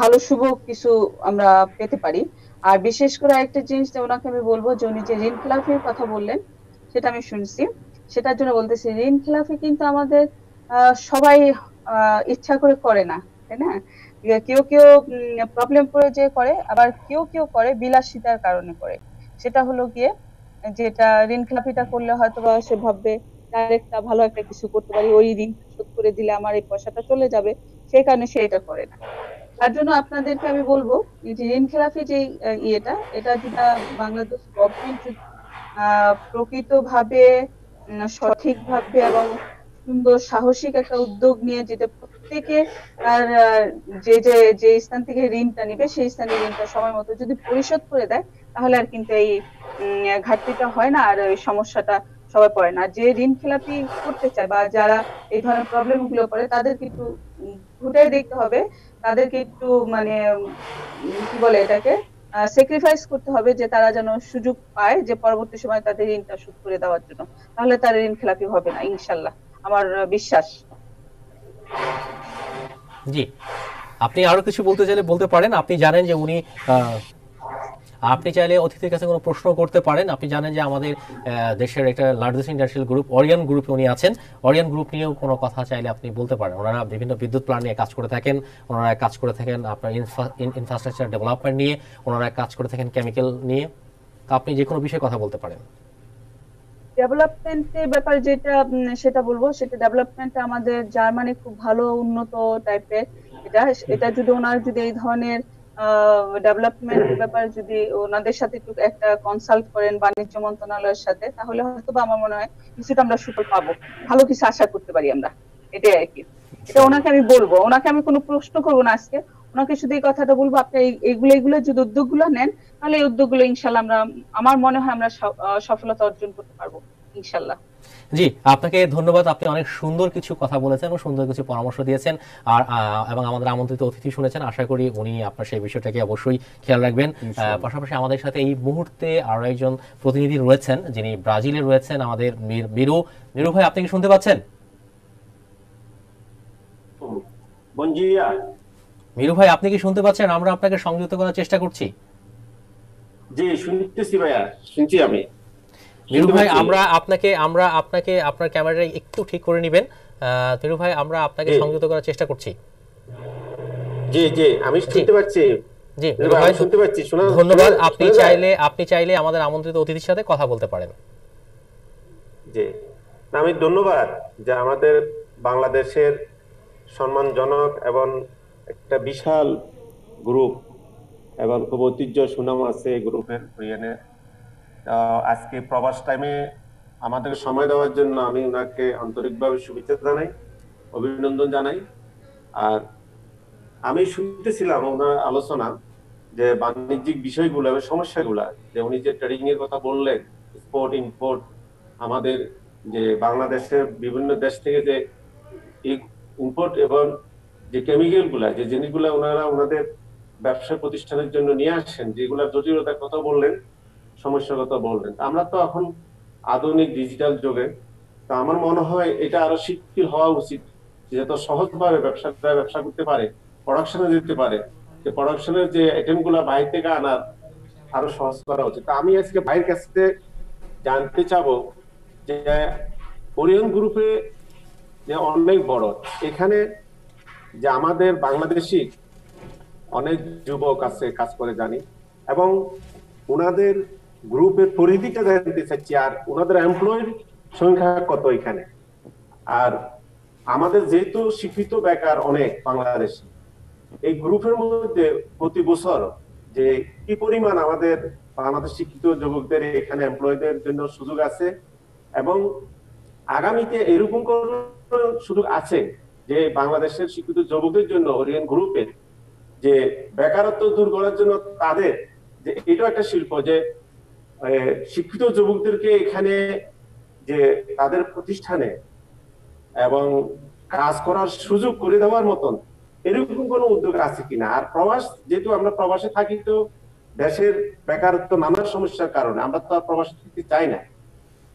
ভালো শুভ কিছু আমরা পেতে পারি আর বিশেষ করে একটা জিনিস যে ওনাকে আমি বলবো যে উনি যে ঋণ খেলাফির কথা বললেন সেটা আমি শুনছি সেটার জন্য বলতেছি ঋণ খেলাফি কিন্তু আমাদের সবাই ইচ্ছা করে করে না তাই না কেউ কেউ প্রবলেম পড়ে যে করে আবার কেউ কেউ করে বিলাসিতার কারণে করে সেটা হলো গিয়ে যেটা ঋণ খেলাপিটা করলে হয়তো বা সে ভাববে ডাইরেক্টটা ভালো একটা কিছু করতে পারি ওই ঋণ শোধ করে দিলে আমার এই পয়সাটা চলে যাবে সেই কারণে সে এটা করে না তার জন্য আপনাদেরকে আমি বলবো যে ঋণ খেলাপি যে ইয়েটা এটা যেটা বাংলাদেশ গভর্নমেন্ট প্রকৃতভাবে সঠিকভাবে এবং সুন্দর সাহসিক একটা উদ্যোগ নিয়ে যেতে প্রত্যেকে আর যে যে যে স্থান থেকে ঋণটা নিবে সেই স্থানে ঋণটা সময় মতো যদি পরিশোধ করে দেয় তাহলে আর কিন্তু এই ঘাটতিটা হয় না আর ওই সমস্যাটা সবাই পড়ে না যে ঋণ খেলাপি করতে চায় বা যারা এই ধরনের প্রবলেম গুলো পড়ে তাদের কিন্তু ঘুরে দেখতে হবে তাদেরকে একটু মানে কি বলে এটাকে স্যাক্রিফাইস করতে হবে যে তারা যেন সুযোগ পায় যে পরবর্তী সময় তাদের ঋণটা শোধ করে দেওয়ার জন্য তাহলে তার ঋণ খেলাপি হবে না ইনশাল্লাহ আমার বিশ্বাস জি আপনি আরো কিছু বলতে চাইলে বলতে পারেন আপনি জানেন যে উনি আপনি চাইলে অতিথির কাছে কোনো প্রশ্ন করতে পারেন আপনি জানেন যে আমাদের দেশের একটা লার্জেস্ট ইন্ডাস্ট্রিয়াল গ্রুপ অরিয়ান গ্রুপে উনি আছেন অরিয়ান গ্রুপ নিয়েও কোনো কথা চাইলে আপনি বলতে পারেন ওনারা বিভিন্ন বিদ্যুৎ প্ল্যান নিয়ে কাজ করে থাকেন ওনারা কাজ করে থাকেন আপনার ইনফ্রাস্ট্রাকচার ডেভেলপমেন্ট নিয়ে ওনারা কাজ করে থাকেন কেমিক্যাল নিয়ে আপনি যে কোনো বিষয়ে কথা বলতে পারেন ডেভেলপমেন্টের ব্যাপারে যেটা সেটা বলবো সেটা ডেভেলপমেন্ট আমাদের জার্মানি খুব ভালো উন্নত টাইপের এটা এটা যদি যদি এই ধরনের ডেভেলপমেন্ট ব্যাপারে যদি ওনাদের সাথে একটু একটা কনসাল্ট করেন বাণিজ্য মন্ত্রণালয়ের সাথে তাহলে হয়তো আমার মনে হয় কিছুটা আমরা সুফল পাবো ভালো কিছু আশা করতে পারি আমরা এটাই আর কি এটা ওনাকে আমি বলবো ওনাকে আমি কোনো প্রশ্ন করবো না আজকে ওনাকে শুধু এই কথাটা বলবো আপনি এইগুলো এইগুলো যদি উদ্যোগগুলো নেন তাহলে এই উদ্যোগগুলো ইনশাল্লাহ আমরা আমার মনে হয় আমরা সফলতা অর্জন করতে পারবো ইনশাল্লাহ জি আপনাকে ধন্যবাদ আপনি অনেক সুন্দর কিছু কথা বলেছেন এবং সুন্দর কিছু পরামর্শ দিয়েছেন আর এবং আমাদের আমন্ত্রিত অতিথি শুনেছেন আশা করি উনি আপনার সেই বিষয়টাকে অবশ্যই খেয়াল রাখবেন পাশাপাশি আমাদের সাথে এই মুহূর্তে আরো একজন প্রতিনিধি রয়েছেন যিনি ব্রাজিলে রয়েছেন আমাদের মেরু মেরু ভাই আপনি কি শুনতে পাচ্ছেন মিরু ভাই আপনি কি শুনতে পাচ্ছেন আমরা আপনাকে সংযুক্ত করার চেষ্টা করছি জি শুনতেছি ভাইয়া শুনছি আমি মিরু ভাই আমরা আপনাকে আমরা আপনাকে আপনার ক্যামেরাটা একটু ঠিক করে নেবেন মিরু ভাই আমরা আপনাকে সংযুক্ত করার চেষ্টা করছি জি জি আমি শুনতে পাচ্ছি জি মিরু ভাই শুনতে পাচ্ছি শোনা ধন্যবাদ আপনি চাইলে আপনি চাইলে আমাদের আমন্ত্রিত অতিথির সাথে কথা বলতে পারেন জি আমি ধন্যবাদ যে আমাদের বাংলাদেশের সম্মানজনক এবং একটা বিশাল গ্রুপ এবং খুব ঐতিহ্য সুনাম আছে এই গ্রুপের হুইয়েনের আজকে প্রবাস টাইমে আমাদের সময় দেওয়ার জন্য আমি ওনাকে আন্তরিকভাবে শুভেচ্ছা জানাই অভিনন্দন জানাই আর আমি শুনতেছিলাম ওনার আলোচনা যে বাণিজ্যিক বিষয়গুলো এবং সমস্যাগুলো যে উনি যে ট্রেডিং এর কথা বললেন স্পোর্ট ইম্পোর্ট আমাদের যে বাংলাদেশের বিভিন্ন দেশ থেকে যে ইম্পোর্ট এবং যে কেমিক্যাল গুলা যে জিনিসগুলা ওনারা ওনাদের ব্যবসা প্রতিষ্ঠানের জন্য নিয়ে আসছেন যেগুলা জটিলতার কথা বললেন সমস্যার কথা বললেন আমরা তো এখন আধুনিক ডিজিটাল যুগে তা আমার মনে হয় এটা আরো শিথিল হওয়া উচিত যে যাতে সহজভাবে ব্যবসাটা ব্যবসা করতে পারে প্রোডাকশনে যেতে পারে যে প্রোডাকশনের যে আইটেমগুলো বাইরে থেকে আনার আরো সহজ করা উচিত তা আমি আজকে ভাইয়ের কাছে জানতে চাবো যে ওরিয়ন গ্রুপে যে অনেক বড় এখানে যে আমাদের বাংলাদেশি অনেক যুবক আছে কাজ করে জানি এবং ওনাদের গ্রুপের পরিধিটা জানতে চাচ্ছি আর ওনাদের এমপ্লয়ের সংখ্যা কত এখানে আর আমাদের যেহেতু শিক্ষিত বেকার অনেক বাংলাদেশি এই গ্রুপের মধ্যে প্রতি বছর যে কি পরিমাণ আমাদের বাংলাদেশ শিক্ষিত যুবকদের এখানে এমপ্লয়ীদের জন্য সুযোগ আছে এবং আগামীতে এরকম কোন সুযোগ আছে যে বাংলাদেশের শিক্ষিত যুবকদের জন্য ওরিয়েন্ট গ্রুপের যে বেকারত্ব দূর করার জন্য তাদের যে এটা একটা শিল্প যে শিক্ষিত যুবকদেরকে এখানে যে তাদের প্রতিষ্ঠানে এবং কাজ করার সুযোগ করে দেওয়ার মতন এরকম কোনো উদ্যোগ আছে কিনা আর প্রবাস যেহেতু আমরা প্রবাসে থাকি তো দেশের বেকারত্ব নানা সমস্যার কারণে আমরা তো আর প্রবাসে থাকতে চাই না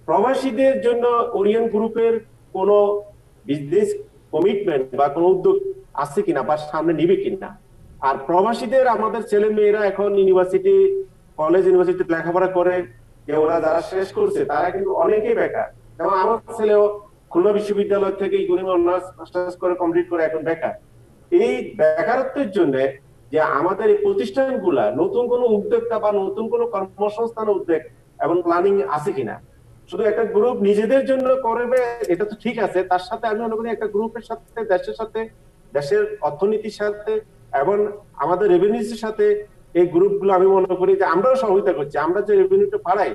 প্রবাসীদের জন্য ওরিয়েন্ট গ্রুপের কোনো বিজনেস কমিটমেন্ট বা কোনো উদ্যোগ আছে কিনা বা সামনে নিবে কিনা আর প্রবাসীদের আমাদের ছেলে মেয়েরা এখন ইউনিভার্সিটি কলেজ ইউনিভার্সিটি লেখাপড়া করে ওরা যারা শেষ করছে তারা কিন্তু অনেকেই বেকার যেমন আমার ছেলেও খুলনা বিশ্ববিদ্যালয় থেকে অনার্স মাস্টার্স করে কমপ্লিট করে এখন বেকার এই বেকারত্বের জন্য যে আমাদের এই প্রতিষ্ঠানগুলা নতুন কোনো উদ্যোক্তা বা নতুন কোনো কর্মসংস্থান উদ্যোগ এবং প্ল্যানিং আছে কিনা শুধু একটা গ্রুপ নিজেদের জন্য করবে এটা তো ঠিক আছে তার সাথে আমি মনে করি একটা গ্রুপের সাথে দেশের সাথে দেশের অর্থনীতির সাথে এবং আমাদের রেভিনিউসের সাথে এই গ্রুপগুলো আমি মনে করি যে আমরাও সহযোগিতা করছি আমরা যে রেভিনিউটা পাড়াই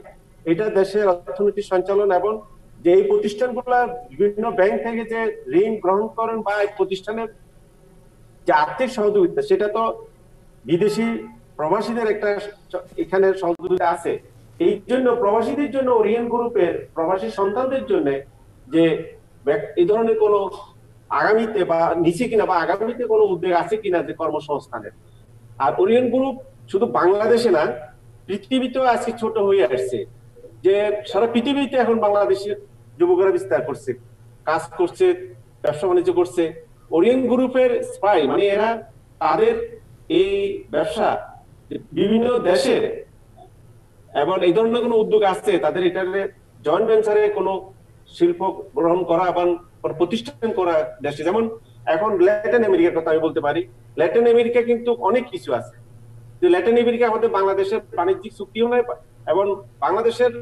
এটা দেশের অর্থনীতির সঞ্চালন এবং যে এই প্রতিষ্ঠানগুলো বিভিন্ন ব্যাংক থেকে যে ঋণ গ্রহণ করেন বা এই প্রতিষ্ঠানের যে আর্থিক সহযোগিতা সেটা তো বিদেশি প্রবাসীদের একটা এখানে সহযোগিতা আছে এই জন্য প্রবাসীদের জন্য ওরিয়ান গ্রুপের প্রবাসী সন্তানদের জন্য যে এই ধরনের কোনো আগামীতে বা নিচে কিনা বা আগামীতে কোনো উদ্বেগ আছে কিনা যে কর্মসংস্থানের আর ওরিয়ান গ্রুপ শুধু বাংলাদেশে না পৃথিবীতেও আজকে ছোট হয়ে আসছে যে সারা পৃথিবীতে এখন বাংলাদেশের যুবকরা বিস্তার করছে কাজ করছে ব্যবসা বাণিজ্য করছে ওরিয়ান গ্রুপের স্পাই মানে এরা তাদের এই ব্যবসা বিভিন্ন দেশের এবং এই ধরনের কোনো উদ্যোগ আসছে তাদের এটাকে জয়েন্ট ভেঞ্চারে কোনো শিল্প গ্রহণ করা এবং প্রতিষ্ঠান করা দেশে যেমন এখন ল্যাটিন আমেরিকার কথা আমি বলতে পারি ল্যাটিন আমেরিকা কিন্তু অনেক কিছু আছে ল্যাটিন আমেরিকা আমাদের বাংলাদেশের বাণিজ্যিক চুক্তিও নয় এবং বাংলাদেশের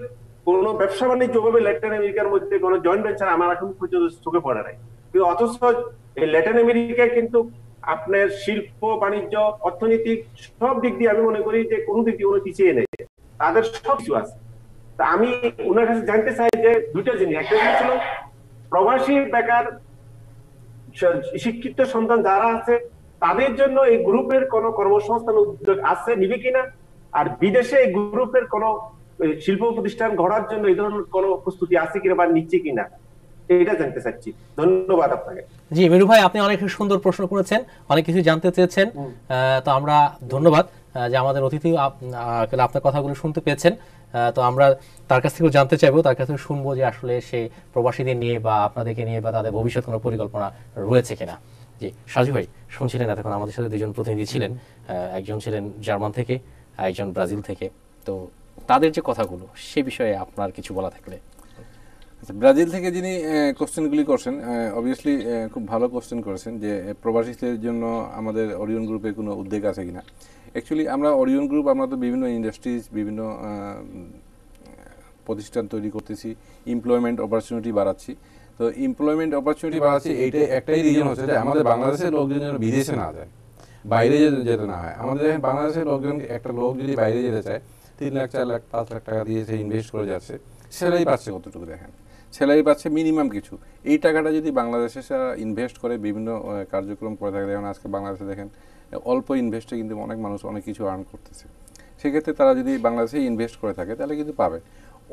কোন ব্যবসা বাণিজ্য ভাবে ল্যাটিন আমেরিকার মধ্যে কোনো জয়েন্ট ভেঞ্চার আমার এখন পর্যন্ত চোখে পড়ে নাই কিন্তু অথচ এই ল্যাটিন আমেরিকায় কিন্তু আপনার শিল্প বাণিজ্য অর্থনৈতিক সব দিক দিয়ে আমি মনে করি যে কোনো দিক দিয়ে কোনো পিছিয়ে নেই তাদের সবকিছু আছে তা আমি ওনার কাছে জানতে চাই যে দুইটা জিনিস একটা জিনিস হলো প্রবাসী বেকার শিক্ষিত সন্তান যারা আছে তাদের জন্য এই গ্রুপের কোন কর্মসংস্থান উদ্যোগ আছে নিবে কিনা আর বিদেশে এই গ্রুপের কোন শিল্প প্রতিষ্ঠান গড়ার জন্য এই ধরনের কোন প্রস্তুতি আছে কিনা বা নিচ্ছে কিনা এটা জানতে চাচ্ছি ধন্যবাদ আপনাকে জি মেরু ভাই আপনি অনেক সুন্দর প্রশ্ন করেছেন অনেক কিছু জানতে চেয়েছেন তো আমরা ধন্যবাদ যে আমাদের অতিথি আপনার কথাগুলো শুনতে পেয়েছেন তো আমরা তার কাছ থেকেও জানতে চাইবো তার কাছে শুনবো যে আসলে সে প্রবাসীদের নিয়ে বা আপনাদেরকে নিয়ে বা তাদের ভবিষ্যৎ কোনো পরিকল্পনা রয়েছে কিনা জি সাজু ভাই শুনছিলেন এতক্ষণ আমাদের সাথে দুজন প্রতিনিধি ছিলেন একজন ছিলেন জার্মান থেকে একজন ব্রাজিল থেকে তো তাদের যে কথাগুলো সে বিষয়ে আপনার কিছু বলা থাকলে আচ্ছা, ব্রাজিল থেকে যিনি কোশ্চেনগুলি করছেন অবভিয়াসলি খুব ভালো কোশ্চেন করেছেন যে প্রবাসীদের জন্য আমাদের অরিয়ন গ্রুপে কোনো উদ্যোগ আছে কিনা অ্যাকচুয়ালি আমরা অরিয়ন গ্রুপ আমরা তো বিভিন্ন ইন্ডাস্ট্রিজ বিভিন্ন প্রতিষ্ঠান তৈরি করতেছি এমপ্লয়মেন্ট অপরচুনিটি বাড়াচ্ছি তো এমপ্লয়মেন্ট অপরচুনিটি বাড়াচ্ছি এইটাই একটাই রিজন হচ্ছে যে আমাদের বাংলাদেশের লোকজন যেন বিদেশে না যায় বাইরে যেতে না হয় আমাদের বাংলাদেশের লোকজন একটা লোক যদি বাইরে যেতে চায় তিন লাখ চার লাখ পাঁচ লাখ টাকা দিয়ে সে ইনভেস্ট করে যাচ্ছে স্যালারি পাচ্ছে কতটুকু দেখেন স্যালারি পাচ্ছে মিনিমাম কিছু এই টাকাটা যদি বাংলাদেশে ইনভেস্ট করে বিভিন্ন কার্যক্রম করে থাকে যেমন আজকে বাংলাদেশে দেখেন অল্প ইনভেস্টে কিন্তু অনেক মানুষ অনেক কিছু আর্ন করতেছে সেক্ষেত্রে তারা যদি বাংলাদেশে ইনভেস্ট করে থাকে তাহলে কিন্তু পাবে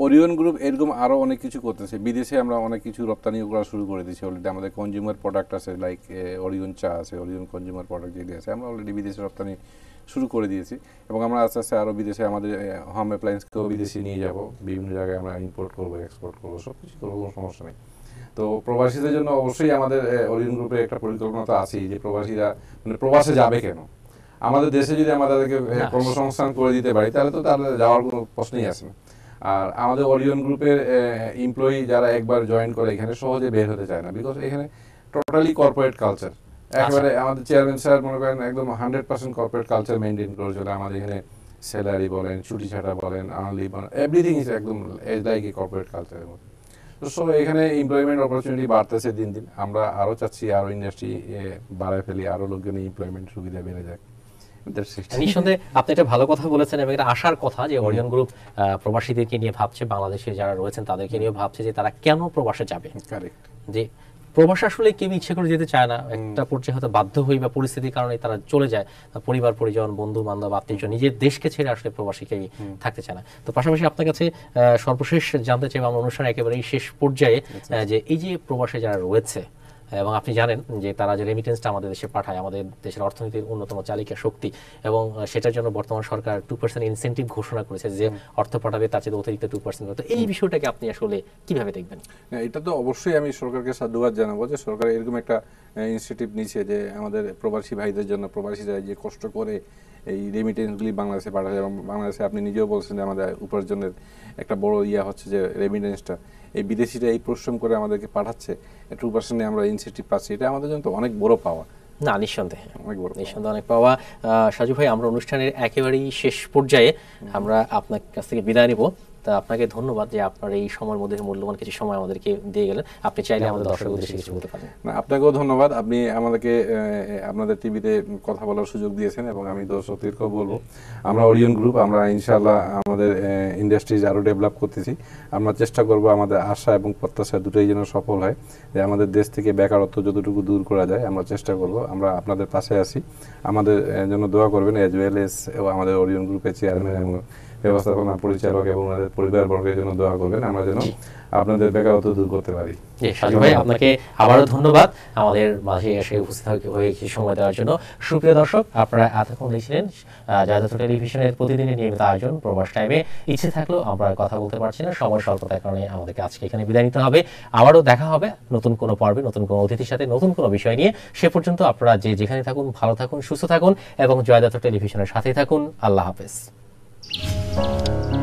ওরিয়ন গ্রুপ এরকম আরও অনেক কিছু করতেছে বিদেশে আমরা অনেক কিছু রপ্তানি করা শুরু করে দিয়েছি অলরেডি আমাদের কনজিউমার প্রোডাক্ট আছে লাইক ওরিয়ন চা আছে ওরিয়ন কনজিউমার প্রোডাক্ট যেগুলি আছে আমরা অলরেডি বিদেশে রপ্তানি শুরু করে দিয়েছি এবং আমরা আস্তে আস্তে আরও বিদেশে আমাদের হোম অ্যাপ্লায়েন্সকেও বিদেশে নিয়ে যাব বিভিন্ন জায়গায় আমরা ইম্পোর্ট করবো এক্সপোর্ট করবো সব কিছু করবো কোনো সমস্যা নেই তো প্রবাসীদের জন্য অবশ্যই আমাদের অরিয়ন গ্রুপের একটা পরিকল্পনা তো আছেই যে প্রবাসীরা মানে প্রবাসে যাবে কেন আমাদের দেশে যদি আমাদেরকে কর্মসংস্থান করে দিতে পারি তাহলে তো তাহলে যাওয়ার কোনো প্রশ্নই আসে না আর আমাদের অরিয়ন গ্রুপের এমপ্লয়ি যারা একবার জয়েন করে এখানে সহজে বের হতে চায় না বিকজ এখানে টোটালি কর্পোরেট কালচার একেবারে আমাদের চেয়ারম্যান স্যার মনে করেন একদম hundred percent corporate culture maintain করে চলে আমাদের এখানে স্যালারি বলেন ছুটি ছাটা বলেন আনলি বলেন এভরিথিং ইজ একদম এজ লাইক এ কর্পোরেট কালচারের মধ্যে সো এখানে এমপ্লয়মেন্ট অপরচুনিটি বাড়তেছে দিন দিন আমরা আরও চাচ্ছি আরও ইন্ডাস্ট্রি বাড়ায় ফেলি আরও লোকজন এমপ্লয়মেন্ট সুবিধা বেড়ে যায় নিঃসন্দেহে আপনি একটা ভালো কথা বলেছেন এবং এটা আশার কথা যে অরিয়ন গ্রুপ প্রবাসীদেরকে নিয়ে ভাবছে বাংলাদেশে যারা রয়েছেন তাদেরকে নিয়ে ভাবছে যে তারা কেন প্রবাসে যাবে যে প্রবাস আসলে কেউ ইচ্ছে করে যেতে চায় না একটা পর্যায়ে হয়তো বাধ্য হই বা পরিস্থিতির কারণে তারা চলে যায় পরিবার পরিজন বন্ধু বান্ধব আত্মীয়জন নিজের দেশকে ছেড়ে আসলে প্রবাসী কেউ থাকতে চায় না তো পাশাপাশি আপনার কাছে সর্বশেষ জানতে চাই আমার অনুষ্ঠান একেবারেই শেষ পর্যায়ে আচ্ছা, আচ্ছা। যে এই যে প্রবাসে যারা রয়েছে এবং আপনি জানেন যে তারা যে রেমিটেন্সটা আমাদের দেশে পাঠায় আমাদের দেশের অর্থনীতির অন্যতম চালিকা শক্তি এবং সেটার জন্য বর্তমান সরকার টু পার্সেন্ট ইনসেন্টিভ ঘোষণা করেছে যে অর্থ পাঠাবে তার চেয়ে অতিরিক্ত টু পার্সেন্ট তো এই বিষয়টাকে আপনি আসলে কিভাবে দেখবেন হ্যাঁ, এটা তো অবশ্যই আমি সরকারকে সাধুবাদ জানাবো যে সরকার এরকম একটা ইনিশিয়েটিভ নিচ্ছে যে আমাদের প্রবাসী ভাইদের জন্য প্রবাসীরা যে কষ্ট করে এই রেমিটেন্সগুলি বাংলাদেশে পাঠায় এবং বাংলাদেশে আপনি নিজেও বলছেন যে আমাদের উপার্জনের একটা বড় ইয়া হচ্ছে যে রেমিটেন্সটা এই বিদেশিরা এই পরিশ্রম করে আমাদেরকে পাঠাচ্ছে টু পার্সেন্টে আমরা ইনসেন্টিভ পাচ্ছি এটা আমাদের জন্য তো অনেক বড় পাওয়া না নিঃসন্দেহে অনেক বড় নিঃসন্দেহে অনেক পাওয়া সাজু ভাই আমরা অনুষ্ঠানের একেবারেই শেষ পর্যায়ে আমরা আপনার কাছ থেকে বিদায় নিব তা আপনাকে ধন্যবাদ যে আপনার এই সময়ের মধ্যে মূল্যবান কিছু সময় আমাদেরকে দিয়ে গেলেন আপনি চাইলে হ্যাঁ, আমাদের দর্শক উদ্দেশ্যে কিছু বলতে পারেন আপনাকেও ধন্যবাদ আপনি আমাদেরকে আপনাদের টিভিতে কথা বলার সুযোগ দিয়েছেন এবং আমি দর্শকদেরকেও বলবো আমরা ওরিয়ন গ্রুপ আমরা ইনশাআল্লাহ আমাদের ইন্ডাস্ট্রিজ আরও ডেভেলপ করতেছি আমরা চেষ্টা করব আমাদের আশা এবং প্রত্যাশা দুটোই যেন সফল হয় যে আমাদের দেশ থেকে বেকারত্ব যতটুকু দূর করা যায় আমরা চেষ্টা করব আমরা আপনাদের পাশে আছি আমাদের জন্য দোয়া করবেন এজ ওয়েল এস আমাদের ওরিয়ন গ্রুপের চেয়ারম্যান এবং ব্যবস্থাপনা পরিচালক এবং ওনাদের পরিবারবর্গের জন্য দোয়া করবেন আমরা যেন আপনাদের বেকারত্ব দূর করতে পারি সাজু ভাই আপনাকে আবারও ধন্যবাদ আমাদের মাঝে এসে উপস্থিত হয়ে সময় দেওয়ার জন্য সুপ্রিয় দর্শক আপনারা এতক্ষণ দেখছিলেন জাদুত টেলিভিশনের প্রতিদিনের নিয়মিত আয়োজন প্রবাস টাইমে ইচ্ছে থাকলেও আমরা কথা বলতে পারছি না সময় স্বল্পতার কারণে আমাদেরকে আজকে এখানে বিদায় নিতে হবে আবারও দেখা হবে নতুন কোনো পর্বে নতুন কোনো অতিথির সাথে নতুন কোনো বিষয় নিয়ে সে পর্যন্ত আপনারা যে যেখানে থাকুন ভালো থাকুন সুস্থ থাকুন এবং জয়দাত টেলিভিশনের সাথেই থাকুন আল্লাহ হাফেজ Música